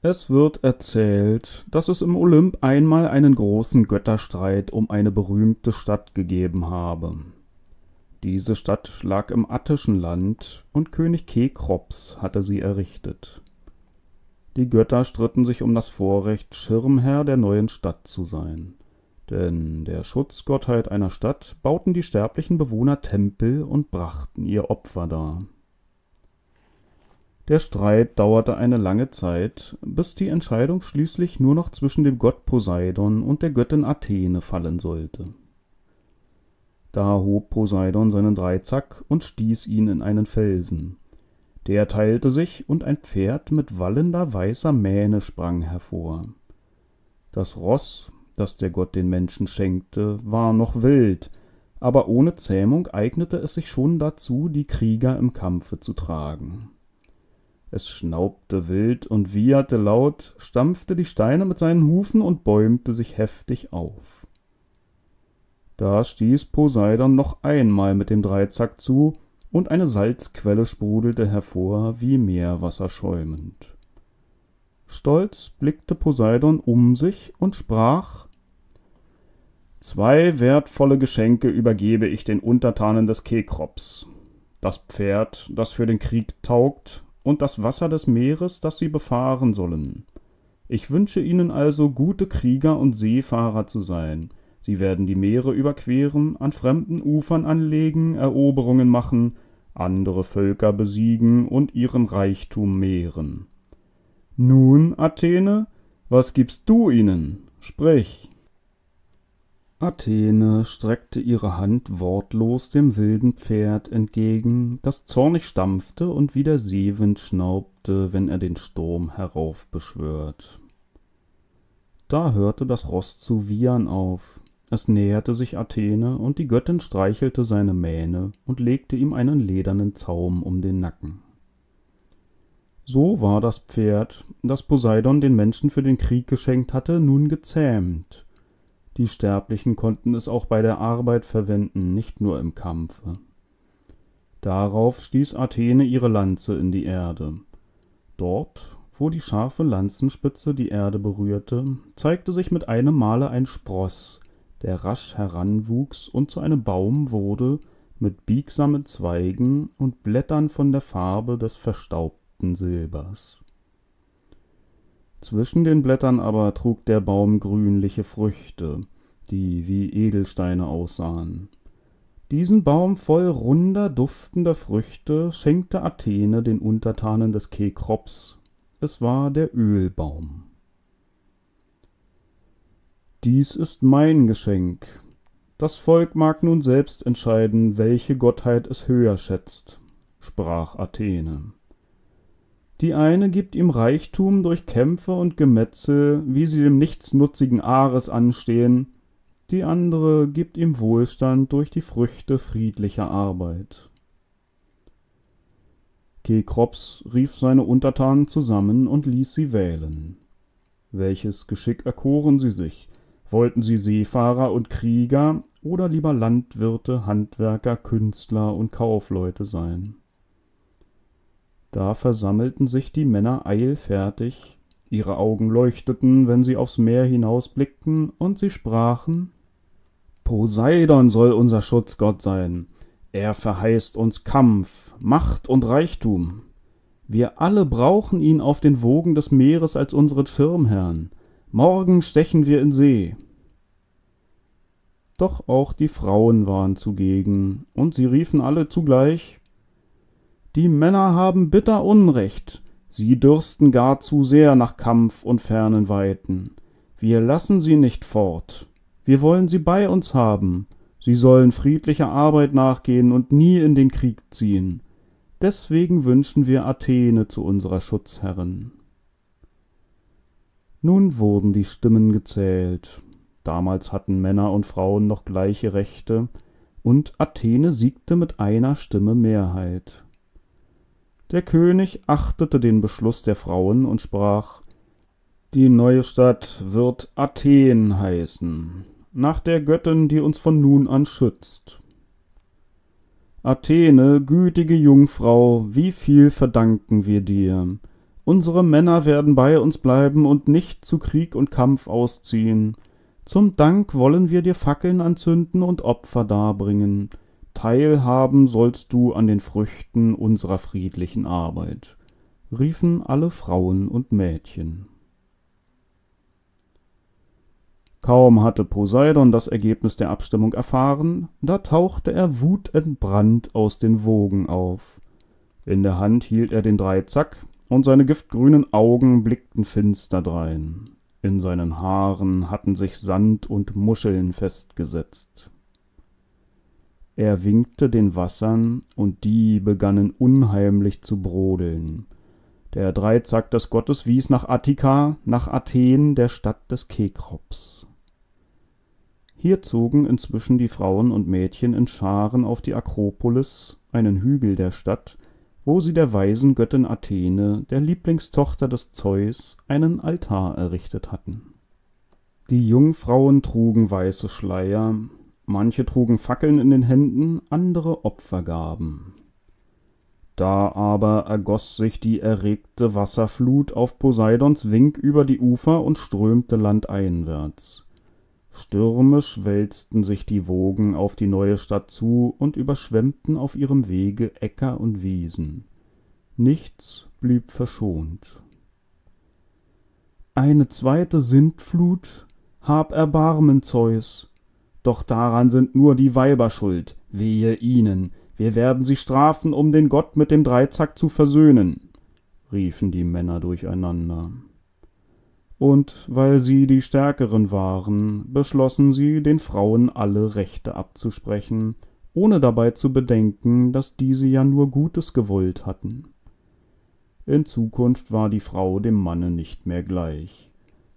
Es wird erzählt, dass es im Olymp einmal einen großen Götterstreit um eine berühmte Stadt gegeben habe. Diese Stadt lag im attischen Land und König Kekrops hatte sie errichtet. Die Götter stritten sich um das Vorrecht, Schirmherr der neuen Stadt zu sein. Denn der Schutzgottheit einer Stadt bauten die sterblichen Bewohner Tempel und brachten ihr Opfer dar. Der Streit dauerte eine lange Zeit, bis die Entscheidung schließlich nur noch zwischen dem Gott Poseidon und der Göttin Athene fallen sollte. Da hob Poseidon seinen Dreizack und stieß ihn in einen Felsen. Der teilte sich, und ein Pferd mit wallender weißer Mähne sprang hervor. Das Ross, das der Gott den Menschen schenkte, war noch wild, aber ohne Zähmung eignete es sich schon dazu, die Krieger im Kampfe zu tragen. Es schnaubte wild und wieherte laut, stampfte die Steine mit seinen Hufen und bäumte sich heftig auf. Da stieß Poseidon noch einmal mit dem Dreizack zu, und eine Salzquelle sprudelte hervor wie Meerwasser schäumend. Stolz blickte Poseidon um sich und sprach Zwei wertvolle Geschenke übergebe ich den Untertanen des Kekrops. Das Pferd, das für den Krieg taugt, und das Wasser des Meeres, das sie befahren sollen. Ich wünsche ihnen also, gute Krieger und Seefahrer zu sein. Sie werden die Meere überqueren, an fremden Ufern anlegen, Eroberungen machen, andere Völker besiegen und ihren Reichtum mehren. Nun, Athene, was gibst du ihnen? Sprich. Athene streckte ihre Hand wortlos dem wilden Pferd entgegen, das zornig stampfte und wie der Seewind schnaubte, wenn er den Sturm heraufbeschwört. Da hörte das Ross zu wiehern auf. Es näherte sich Athene, und die Göttin streichelte seine Mähne und legte ihm einen ledernen Zaum um den Nacken. So war das Pferd, das Poseidon den Menschen für den Krieg geschenkt hatte, nun gezähmt, die Sterblichen konnten es auch bei der Arbeit verwenden, nicht nur im Kampfe. Darauf stieß Athene ihre Lanze in die Erde. Dort, wo die scharfe Lanzenspitze die Erde berührte, zeigte sich mit einem Male ein Spross, der rasch heranwuchs und zu einem Baum wurde, mit biegsamen Zweigen und Blättern von der Farbe des verstaubten Silbers. Zwischen den Blättern aber trug der Baum grünliche Früchte, die wie Edelsteine aussahen. Diesen Baum voll runder, duftender Früchte schenkte Athene den Untertanen des Kekrops. Es war der Ölbaum. Dies ist mein Geschenk. Das Volk mag nun selbst entscheiden, welche Gottheit es höher schätzt, sprach Athene. Die eine gibt ihm Reichtum durch Kämpfe und Gemetzel, wie sie dem nichtsnutzigen Ares anstehen, die andere gibt ihm Wohlstand durch die Früchte friedlicher Arbeit. Kekrops rief seine Untertanen zusammen und ließ sie wählen. Welches Geschick erkoren sie sich? Wollten sie Seefahrer und Krieger oder lieber Landwirte, Handwerker, Künstler und Kaufleute sein? Da versammelten sich die Männer eilfertig, ihre Augen leuchteten, wenn sie aufs Meer hinausblickten, und sie sprachen Poseidon soll unser Schutzgott sein, er verheißt uns Kampf, Macht und Reichtum. Wir alle brauchen ihn auf den Wogen des Meeres als unsere Schirmherrn. Morgen stechen wir in See. Doch auch die Frauen waren zugegen, und sie riefen alle zugleich die Männer haben bitter Unrecht, sie dürsten gar zu sehr nach Kampf und fernen Weiten. Wir lassen sie nicht fort, wir wollen sie bei uns haben, sie sollen friedlicher Arbeit nachgehen und nie in den Krieg ziehen. Deswegen wünschen wir Athene zu unserer Schutzherrin. Nun wurden die Stimmen gezählt. Damals hatten Männer und Frauen noch gleiche Rechte, und Athene siegte mit einer Stimme Mehrheit. Der König achtete den Beschluss der Frauen und sprach Die neue Stadt wird Athen heißen, nach der Göttin, die uns von nun an schützt. Athene, gütige Jungfrau, wie viel verdanken wir dir. Unsere Männer werden bei uns bleiben und nicht zu Krieg und Kampf ausziehen. Zum Dank wollen wir dir Fackeln anzünden und Opfer darbringen. Teilhaben sollst du an den Früchten unserer friedlichen Arbeit, riefen alle Frauen und Mädchen. Kaum hatte Poseidon das Ergebnis der Abstimmung erfahren, da tauchte er wutentbrannt aus den Wogen auf. In der Hand hielt er den Dreizack, und seine giftgrünen Augen blickten finster drein. In seinen Haaren hatten sich Sand und Muscheln festgesetzt. Er winkte den Wassern, und die begannen unheimlich zu brodeln. Der Dreizack des Gottes wies nach Attika, nach Athen, der Stadt des Kekrops. Hier zogen inzwischen die Frauen und Mädchen in Scharen auf die Akropolis, einen Hügel der Stadt, wo sie der weisen Göttin Athene, der Lieblingstochter des Zeus, einen Altar errichtet hatten. Die Jungfrauen trugen weiße Schleier, Manche trugen Fackeln in den Händen, andere Opfergaben. Da aber ergoss sich die erregte Wasserflut auf Poseidons Wink über die Ufer und strömte landeinwärts. Stürmisch wälzten sich die Wogen auf die neue Stadt zu und überschwemmten auf ihrem Wege Äcker und Wiesen. Nichts blieb verschont. Eine zweite Sintflut? Hab Erbarmen, Zeus! Doch daran sind nur die Weiber schuld, wehe ihnen, wir werden sie strafen, um den Gott mit dem Dreizack zu versöhnen, riefen die Männer durcheinander. Und weil sie die Stärkeren waren, beschlossen sie, den Frauen alle Rechte abzusprechen, ohne dabei zu bedenken, dass diese ja nur Gutes gewollt hatten. In Zukunft war die Frau dem Manne nicht mehr gleich.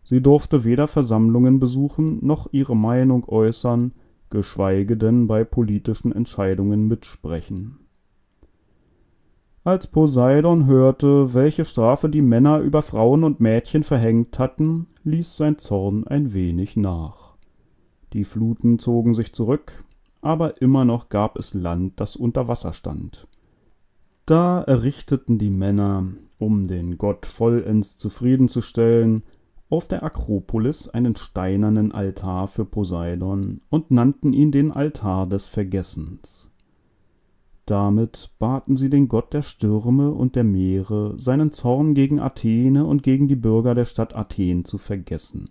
Sie durfte weder Versammlungen besuchen noch ihre Meinung äußern, geschweige denn bei politischen Entscheidungen mitsprechen. Als Poseidon hörte, welche Strafe die Männer über Frauen und Mädchen verhängt hatten, ließ sein Zorn ein wenig nach. Die Fluten zogen sich zurück, aber immer noch gab es Land, das unter Wasser stand. Da errichteten die Männer, um den Gott vollends zufriedenzustellen, auf der Akropolis einen steinernen Altar für Poseidon und nannten ihn den Altar des Vergessens. Damit baten sie den Gott der Stürme und der Meere, seinen Zorn gegen Athene und gegen die Bürger der Stadt Athen zu vergessen,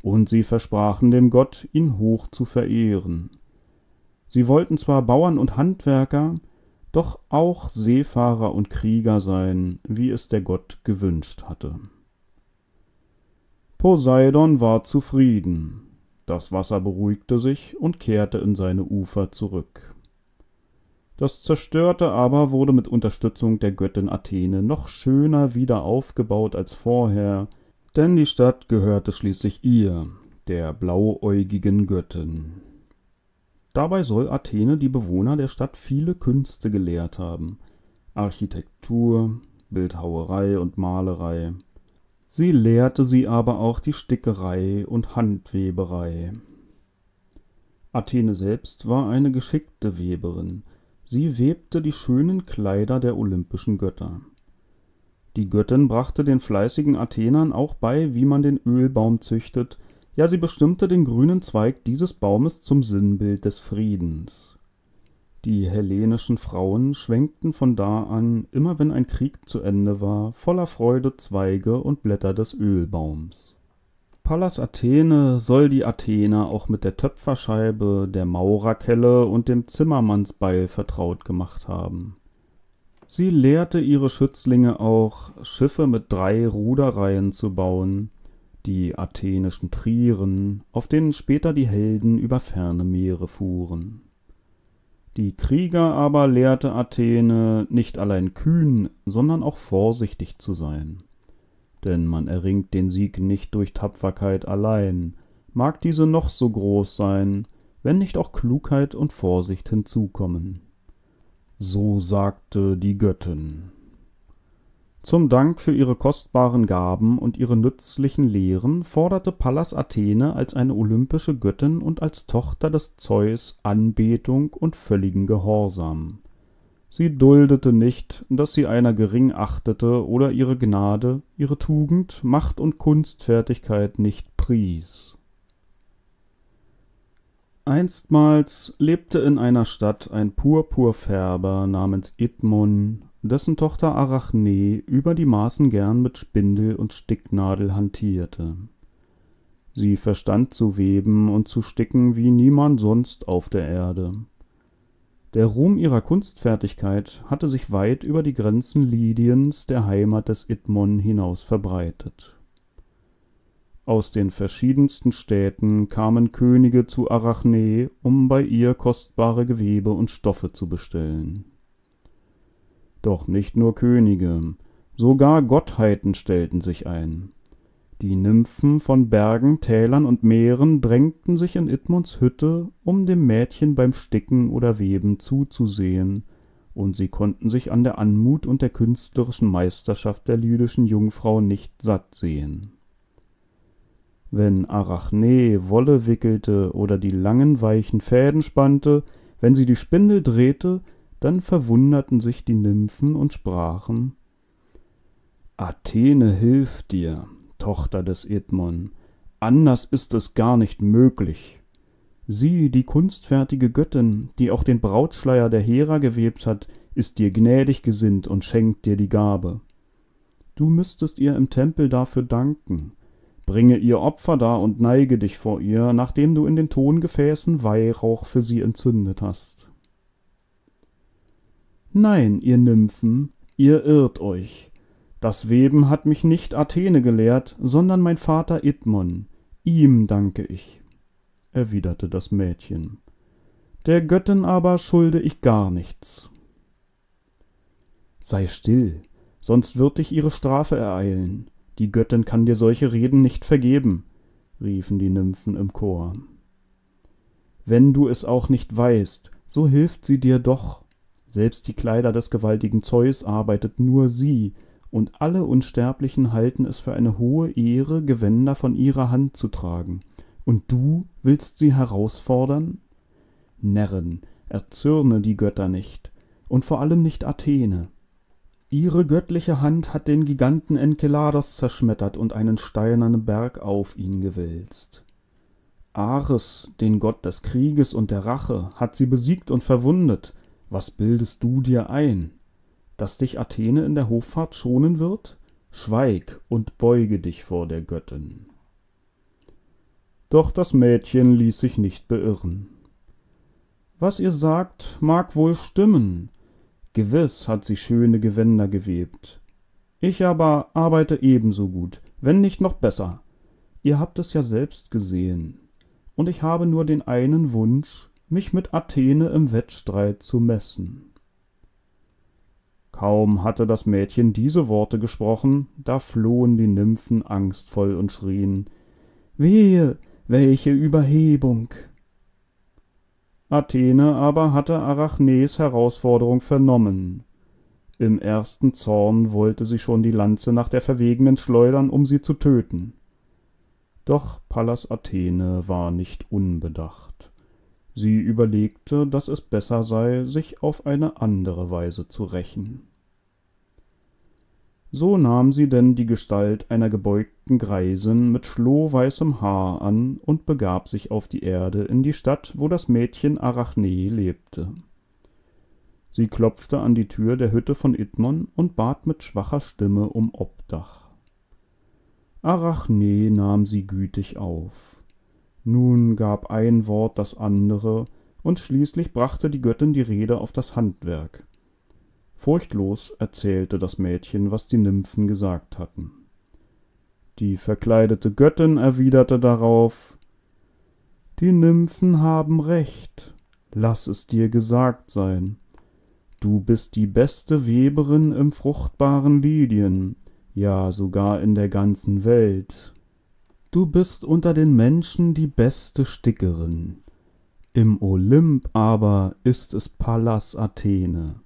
und sie versprachen dem Gott, ihn hoch zu verehren. Sie wollten zwar Bauern und Handwerker, doch auch Seefahrer und Krieger sein, wie es der Gott gewünscht hatte. Poseidon war zufrieden. Das Wasser beruhigte sich und kehrte in seine Ufer zurück. Das Zerstörte aber wurde mit Unterstützung der Göttin Athene noch schöner wieder aufgebaut als vorher, denn die Stadt gehörte schließlich ihr, der blauäugigen Göttin. Dabei soll Athene die Bewohner der Stadt viele Künste gelehrt haben. Architektur, Bildhauerei und Malerei, Sie lehrte sie aber auch die Stickerei und Handweberei. Athene selbst war eine geschickte Weberin. Sie webte die schönen Kleider der olympischen Götter. Die Göttin brachte den fleißigen Athenern auch bei, wie man den Ölbaum züchtet, ja sie bestimmte den grünen Zweig dieses Baumes zum Sinnbild des Friedens. Die hellenischen Frauen schwenkten von da an, immer wenn ein Krieg zu Ende war, voller Freude Zweige und Blätter des Ölbaums. Pallas Athene soll die Athener auch mit der Töpferscheibe, der Maurerkelle und dem Zimmermannsbeil vertraut gemacht haben. Sie lehrte ihre Schützlinge auch, Schiffe mit drei Ruderreihen zu bauen, die athenischen Trieren, auf denen später die Helden über ferne Meere fuhren. Die Krieger aber lehrte Athene, nicht allein kühn, sondern auch vorsichtig zu sein. Denn man erringt den Sieg nicht durch Tapferkeit allein, mag diese noch so groß sein, wenn nicht auch Klugheit und Vorsicht hinzukommen. So sagte die Göttin. Zum Dank für ihre kostbaren Gaben und ihre nützlichen Lehren forderte Pallas Athene als eine olympische Göttin und als Tochter des Zeus Anbetung und völligen Gehorsam. Sie duldete nicht, dass sie einer gering achtete oder ihre Gnade, ihre Tugend, Macht und Kunstfertigkeit nicht pries. Einstmals lebte in einer Stadt ein Purpurfärber namens Idmon, dessen Tochter Arachne über die Maßen gern mit Spindel und Sticknadel hantierte. Sie verstand zu weben und zu sticken wie niemand sonst auf der Erde. Der Ruhm ihrer Kunstfertigkeit hatte sich weit über die Grenzen Lydiens, der Heimat des Idmon, hinaus verbreitet. Aus den verschiedensten Städten kamen Könige zu Arachne, um bei ihr kostbare Gewebe und Stoffe zu bestellen. Doch nicht nur Könige, sogar Gottheiten stellten sich ein. Die Nymphen von Bergen, Tälern und Meeren drängten sich in Edmunds Hütte, um dem Mädchen beim Sticken oder Weben zuzusehen, und sie konnten sich an der Anmut und der künstlerischen Meisterschaft der lydischen Jungfrau nicht satt sehen. Wenn Arachne Wolle wickelte oder die langen weichen Fäden spannte, wenn sie die Spindel drehte, dann verwunderten sich die Nymphen und sprachen Athene hilft dir, Tochter des Edmon, anders ist es gar nicht möglich. Sie, die kunstfertige Göttin, die auch den Brautschleier der Hera gewebt hat, ist dir gnädig gesinnt und schenkt dir die Gabe. Du müsstest ihr im Tempel dafür danken. Bringe ihr Opfer dar und neige dich vor ihr, nachdem du in den Tongefäßen Weihrauch für sie entzündet hast nein ihr nymphen ihr irrt euch das weben hat mich nicht athene gelehrt sondern mein vater idmon ihm danke ich erwiderte das mädchen der göttin aber schulde ich gar nichts sei still sonst wird dich ihre strafe ereilen die göttin kann dir solche reden nicht vergeben riefen die nymphen im chor wenn du es auch nicht weißt so hilft sie dir doch selbst die Kleider des gewaltigen Zeus arbeitet nur sie, und alle Unsterblichen halten es für eine hohe Ehre, Gewänder von ihrer Hand zu tragen. Und du willst sie herausfordern? Närrin, erzürne die Götter nicht, und vor allem nicht Athene. Ihre göttliche Hand hat den Giganten Enkelados zerschmettert und einen steinernen Berg auf ihn gewälzt. Ares, den Gott des Krieges und der Rache, hat sie besiegt und verwundet, was bildest du dir ein? Dass dich Athene in der Hoffahrt schonen wird? Schweig und beuge dich vor der Göttin. Doch das Mädchen ließ sich nicht beirren. Was ihr sagt, mag wohl stimmen. Gewiss hat sie schöne Gewänder gewebt. Ich aber arbeite ebenso gut, wenn nicht noch besser. Ihr habt es ja selbst gesehen. Und ich habe nur den einen Wunsch, mich mit Athene im Wettstreit zu messen. Kaum hatte das Mädchen diese Worte gesprochen, da flohen die Nymphen angstvoll und schrien Wehe, welche Überhebung. Athene aber hatte Arachnes Herausforderung vernommen. Im ersten Zorn wollte sie schon die Lanze nach der Verwegenen schleudern, um sie zu töten. Doch Pallas Athene war nicht unbedacht. Sie überlegte, dass es besser sei, sich auf eine andere Weise zu rächen. So nahm sie denn die Gestalt einer gebeugten Greisin mit schlohweißem Haar an und begab sich auf die Erde in die Stadt, wo das Mädchen Arachne lebte. Sie klopfte an die Tür der Hütte von Idmon und bat mit schwacher Stimme um Obdach. Arachne nahm sie gütig auf nun gab ein Wort das andere, und schließlich brachte die Göttin die Rede auf das Handwerk. Furchtlos erzählte das Mädchen, was die Nymphen gesagt hatten. Die verkleidete Göttin erwiderte darauf Die Nymphen haben recht, lass es dir gesagt sein. Du bist die beste Weberin im fruchtbaren Lidien, ja sogar in der ganzen Welt du bist unter den Menschen die beste Stickerin. Im Olymp aber ist es Pallas Athene.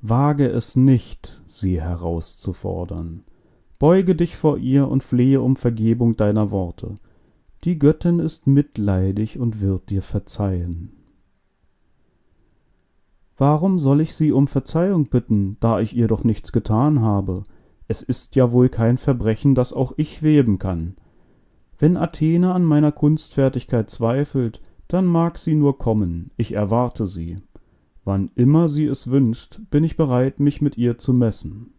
Wage es nicht, sie herauszufordern. Beuge dich vor ihr und flehe um Vergebung deiner Worte. Die Göttin ist mitleidig und wird dir verzeihen. Warum soll ich sie um Verzeihung bitten, da ich ihr doch nichts getan habe? Es ist ja wohl kein Verbrechen, das auch ich weben kann. Wenn Athene an meiner Kunstfertigkeit zweifelt, dann mag sie nur kommen, ich erwarte sie. Wann immer sie es wünscht, bin ich bereit, mich mit ihr zu messen.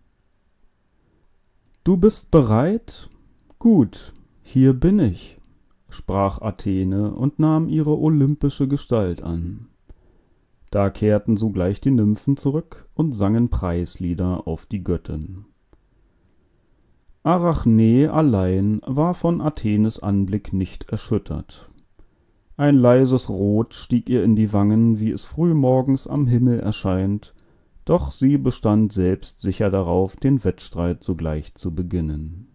Du bist bereit? Gut, hier bin ich, sprach Athene und nahm ihre olympische Gestalt an. Da kehrten sogleich die Nymphen zurück und sangen Preislieder auf die Göttin. Arachne allein war von Athenes Anblick nicht erschüttert. Ein leises Rot stieg ihr in die Wangen, wie es frühmorgens am Himmel erscheint, doch sie bestand selbst sicher darauf, den Wettstreit sogleich zu beginnen.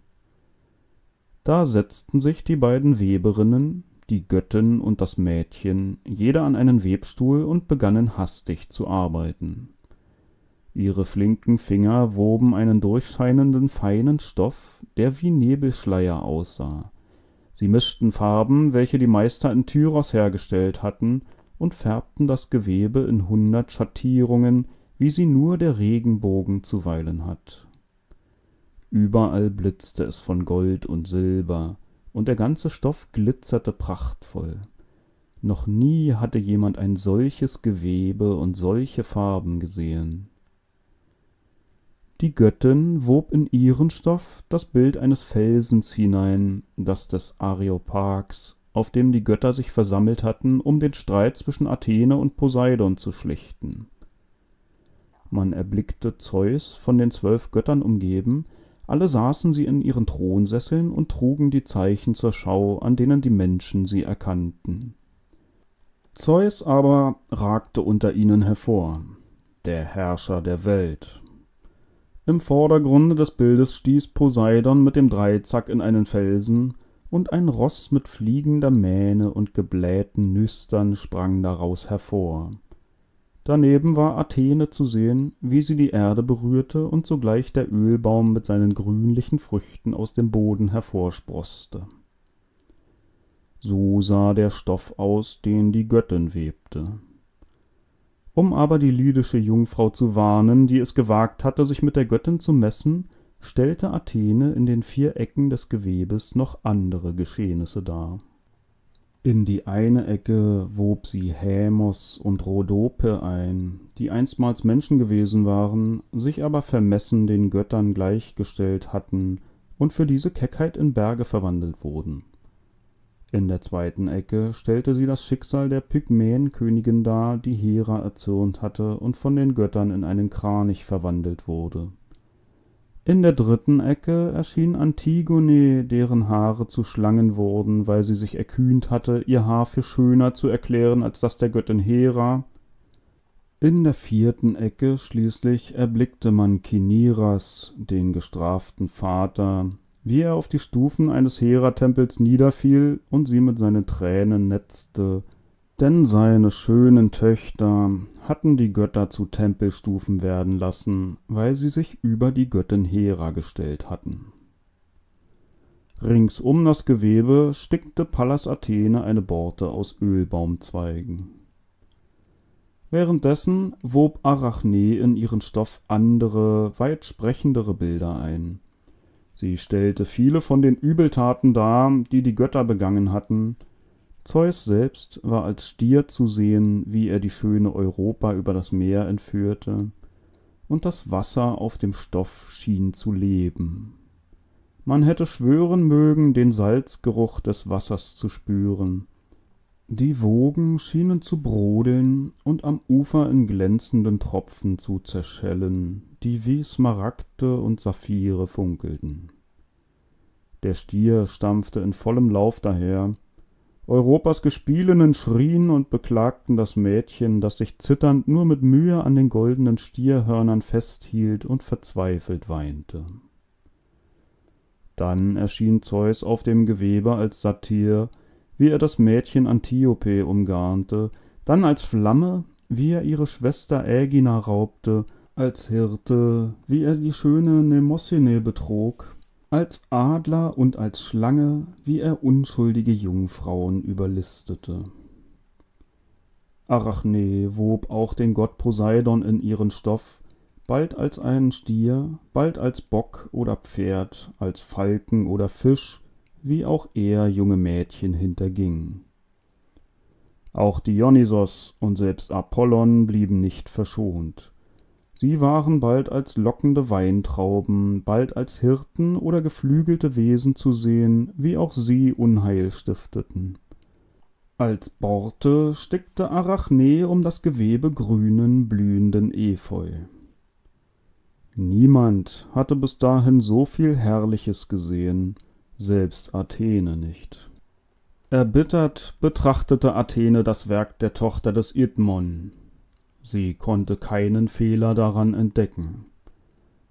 Da setzten sich die beiden Weberinnen, die Göttin und das Mädchen, jeder an einen Webstuhl und begannen hastig zu arbeiten. Ihre flinken Finger woben einen durchscheinenden feinen Stoff, der wie Nebelschleier aussah. Sie mischten Farben, welche die Meister in Tyros hergestellt hatten, und färbten das Gewebe in hundert Schattierungen, wie sie nur der Regenbogen zuweilen hat. Überall blitzte es von Gold und Silber, und der ganze Stoff glitzerte prachtvoll. Noch nie hatte jemand ein solches Gewebe und solche Farben gesehen. Die Göttin wob in ihren Stoff das Bild eines Felsens hinein, das des Areopags, auf dem die Götter sich versammelt hatten, um den Streit zwischen Athene und Poseidon zu schlichten. Man erblickte Zeus von den zwölf Göttern umgeben, alle saßen sie in ihren Thronsesseln und trugen die Zeichen zur Schau, an denen die Menschen sie erkannten. Zeus aber ragte unter ihnen hervor, der Herrscher der Welt, im Vordergrunde des Bildes stieß Poseidon mit dem Dreizack in einen Felsen, und ein Ross mit fliegender Mähne und geblähten Nüstern sprang daraus hervor. Daneben war Athene zu sehen, wie sie die Erde berührte und sogleich der Ölbaum mit seinen grünlichen Früchten aus dem Boden hervorsproste. So sah der Stoff aus, den die Göttin webte. Um aber die lydische Jungfrau zu warnen, die es gewagt hatte, sich mit der Göttin zu messen, stellte Athene in den vier Ecken des Gewebes noch andere Geschehnisse dar. In die eine Ecke wob sie Hämos und Rhodope ein, die einstmals Menschen gewesen waren, sich aber vermessen den Göttern gleichgestellt hatten und für diese Keckheit in Berge verwandelt wurden. In der zweiten Ecke stellte sie das Schicksal der Pygmäenkönigin dar, die Hera erzürnt hatte und von den Göttern in einen Kranich verwandelt wurde. In der dritten Ecke erschien Antigone, deren Haare zu Schlangen wurden, weil sie sich erkühnt hatte, ihr Haar für schöner zu erklären als das der Göttin Hera. In der vierten Ecke schließlich erblickte man Kiniras, den gestraften Vater, wie er auf die Stufen eines Hera-Tempels niederfiel und sie mit seinen Tränen netzte. Denn seine schönen Töchter hatten die Götter zu Tempelstufen werden lassen, weil sie sich über die Göttin Hera gestellt hatten. Rings um das Gewebe stickte Pallas Athene eine Borte aus Ölbaumzweigen. Währenddessen wob Arachne in ihren Stoff andere, weit sprechendere Bilder ein – Sie stellte viele von den Übeltaten dar, die die Götter begangen hatten. Zeus selbst war als Stier zu sehen, wie er die schöne Europa über das Meer entführte, und das Wasser auf dem Stoff schien zu leben. Man hätte schwören mögen, den Salzgeruch des Wassers zu spüren. Die Wogen schienen zu brodeln und am Ufer in glänzenden Tropfen zu zerschellen die wie Smaragde und Saphire funkelten. Der Stier stampfte in vollem Lauf daher. Europas Gespielinnen schrien und beklagten das Mädchen, das sich zitternd nur mit Mühe an den goldenen Stierhörnern festhielt und verzweifelt weinte. Dann erschien Zeus auf dem Gewebe als Satyr, wie er das Mädchen Antiope umgarnte, dann als Flamme, wie er ihre Schwester Ägina raubte als Hirte, wie er die schöne Mnemosyne betrog, als Adler und als Schlange, wie er unschuldige Jungfrauen überlistete. Arachne wob auch den Gott Poseidon in ihren Stoff, bald als einen Stier, bald als Bock oder Pferd, als Falken oder Fisch, wie auch er junge Mädchen hinterging. Auch Dionysos und selbst Apollon blieben nicht verschont. Sie waren bald als lockende Weintrauben, bald als Hirten oder geflügelte Wesen zu sehen, wie auch sie Unheil stifteten. Als Borte stickte Arachne um das Gewebe grünen, blühenden Efeu. Niemand hatte bis dahin so viel Herrliches gesehen, selbst Athene nicht. Erbittert betrachtete Athene das Werk der Tochter des Idmon, Sie konnte keinen Fehler daran entdecken.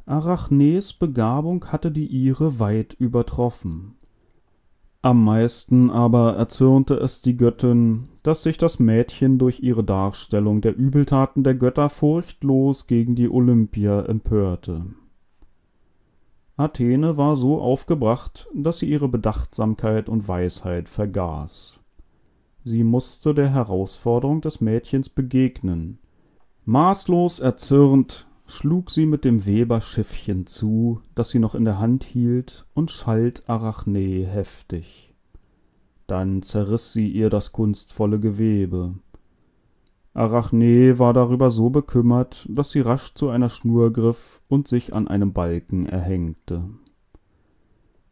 Arachnes Begabung hatte die ihre weit übertroffen. Am meisten aber erzürnte es die Göttin, dass sich das Mädchen durch ihre Darstellung der Übeltaten der Götter furchtlos gegen die Olympier empörte. Athene war so aufgebracht, dass sie ihre Bedachtsamkeit und Weisheit vergaß. Sie musste der Herausforderung des Mädchens begegnen, Maßlos erzürnt schlug sie mit dem Weberschiffchen zu, das sie noch in der Hand hielt, und schalt Arachne heftig. Dann zerriß sie ihr das kunstvolle Gewebe. Arachne war darüber so bekümmert, dass sie rasch zu einer Schnur griff und sich an einem Balken erhängte.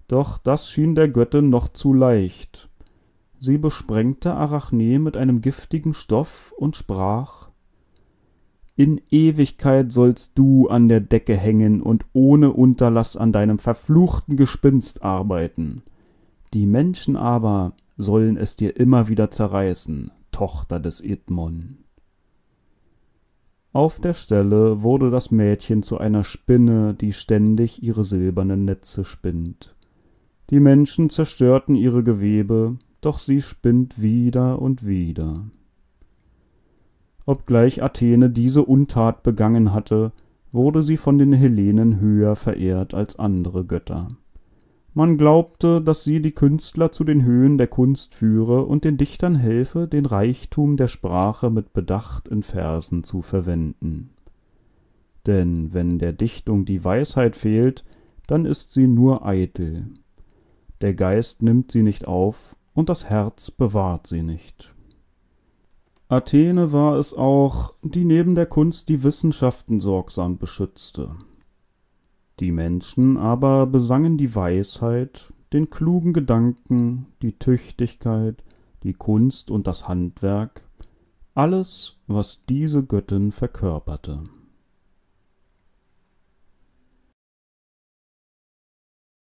Doch das schien der Göttin noch zu leicht. Sie besprengte Arachne mit einem giftigen Stoff und sprach in Ewigkeit sollst du an der Decke hängen und ohne Unterlass an deinem verfluchten Gespinst arbeiten. Die Menschen aber sollen es dir immer wieder zerreißen, Tochter des Edmon. Auf der Stelle wurde das Mädchen zu einer Spinne, die ständig ihre silbernen Netze spinnt. Die Menschen zerstörten ihre Gewebe, doch sie spinnt wieder und wieder. Obgleich Athene diese Untat begangen hatte, wurde sie von den Hellenen höher verehrt als andere Götter. Man glaubte, dass sie die Künstler zu den Höhen der Kunst führe und den Dichtern helfe, den Reichtum der Sprache mit Bedacht in Versen zu verwenden. Denn wenn der Dichtung die Weisheit fehlt, dann ist sie nur eitel. Der Geist nimmt sie nicht auf und das Herz bewahrt sie nicht. Athene war es auch, die neben der Kunst die Wissenschaften sorgsam beschützte. Die Menschen aber besangen die Weisheit, den klugen Gedanken, die Tüchtigkeit, die Kunst und das Handwerk, alles, was diese Göttin verkörperte.